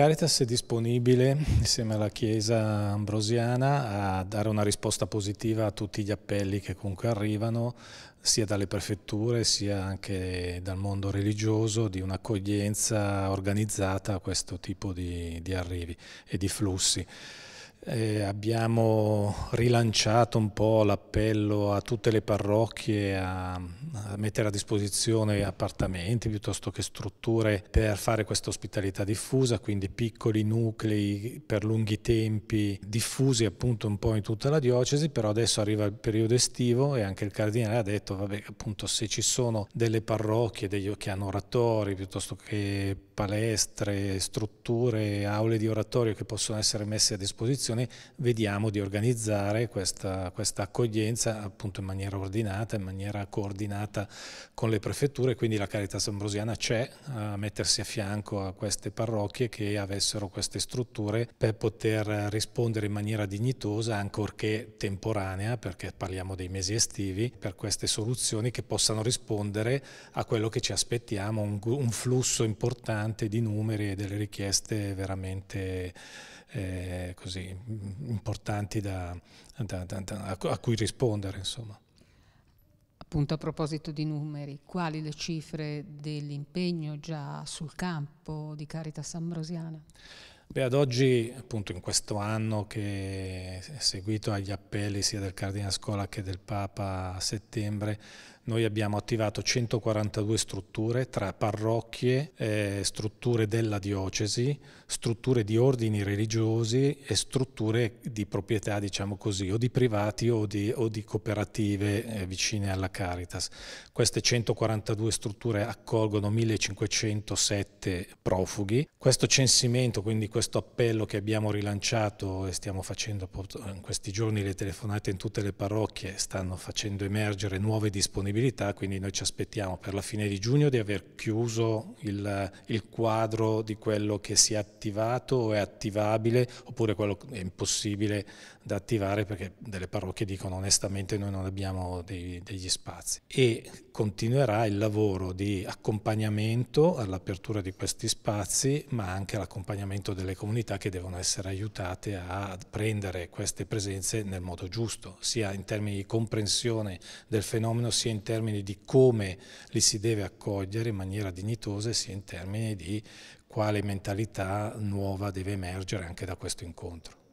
Caritas è disponibile, insieme alla Chiesa ambrosiana, a dare una risposta positiva a tutti gli appelli che comunque arrivano, sia dalle prefetture sia anche dal mondo religioso, di un'accoglienza organizzata a questo tipo di, di arrivi e di flussi. Eh, abbiamo rilanciato un po' l'appello a tutte le parrocchie a, a, mettere a disposizione appartamenti piuttosto che strutture per fare questa ospitalità diffusa, quindi piccoli nuclei per lunghi tempi diffusi appunto un po' in tutta la diocesi, però adesso arriva il periodo estivo e anche il cardinale ha detto vabbè appunto se ci sono delle parrocchie degli, che hanno oratori piuttosto che palestre, strutture, aule di oratorio che possono essere messe a disposizione, istituzioni vediamo di organizzare questa, questa accoglienza appunto in maniera ordinata, in maniera coordinata con le prefetture, quindi la Caritas Ambrosiana c'è a mettersi a fianco a queste parrocchie che avessero queste strutture per poter rispondere in maniera dignitosa, ancorché temporanea, perché parliamo dei mesi estivi, per queste soluzioni che possano rispondere a quello che ci aspettiamo, un, un flusso importante di numeri e delle richieste veramente eh, così importanti da, da, da, a cui rispondere. Insomma. Appunto a proposito di numeri, quali le cifre dell'impegno già sul campo di Caritas Ambrosiana? Beh, ad oggi, appunto in questo anno che è seguito agli appelli sia del Cardinale Scola che del Papa a settembre, noi abbiamo attivato 142 strutture tra parrocchie, eh, strutture della diocesi, strutture di ordini religiosi e strutture di proprietà, diciamo così, o di privati o di, o di cooperative eh, vicine alla Caritas. Queste 142 strutture accolgono 1507 profughi. Questo censimento, quindi questo appello che abbiamo rilanciato e stiamo facendo in questi giorni le telefonate in tutte le parrocchie, stanno facendo emergere nuove disponibilità disponibilità, quindi noi ci aspettiamo per la fine di giugno di aver chiuso il, il quadro di quello che si è attivato o è attivabile oppure quello che è impossibile da attivare perché delle parrocchie dicono onestamente noi non abbiamo dei, degli spazi e continuerà il lavoro di accompagnamento all'apertura di questi spazi ma anche l'accompagnamento delle comunità che devono essere aiutate a prendere queste presenze nel modo giusto sia in termini di comprensione del fenomeno sia in termini di come li si deve accogliere in maniera dignitosa e sia in termini di quale mentalità nuova deve emergere anche da questo incontro.